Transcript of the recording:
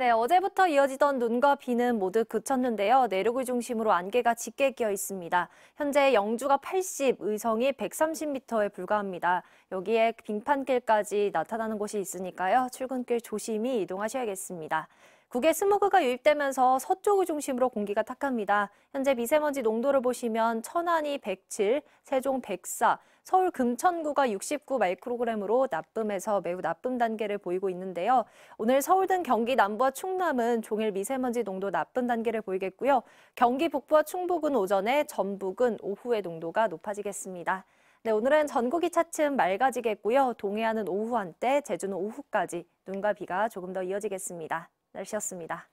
네, 어제부터 이어지던 눈과 비는 모두 그쳤는데요. 내륙을 중심으로 안개가 짙게 끼어 있습니다. 현재 영주가 80, 의성이 130m에 불과합니다. 여기에 빙판길까지 나타나는 곳이 있으니까요. 출근길 조심히 이동하셔야겠습니다. 국외 스모그가 유입되면서 서쪽을 중심으로 공기가 탁합니다. 현재 미세먼지 농도를 보시면 천안이 107, 세종 104, 서울 금천구가 69 마이크로그램으로 나쁨에서 매우 나쁨 단계를 보이고 있는데요. 오늘 서울 등 경기 남부와 충남은 종일 미세먼지 농도 나쁨 단계를 보이겠고요. 경기 북부와 충북은 오전에, 전북은 오후에 농도가 높아지겠습니다. 네, 오늘은 전국이 차츰 맑아지겠고요. 동해안은 오후 한때, 제주는 오후까지 눈과 비가 조금 더 이어지겠습니다. 날씨였습니다.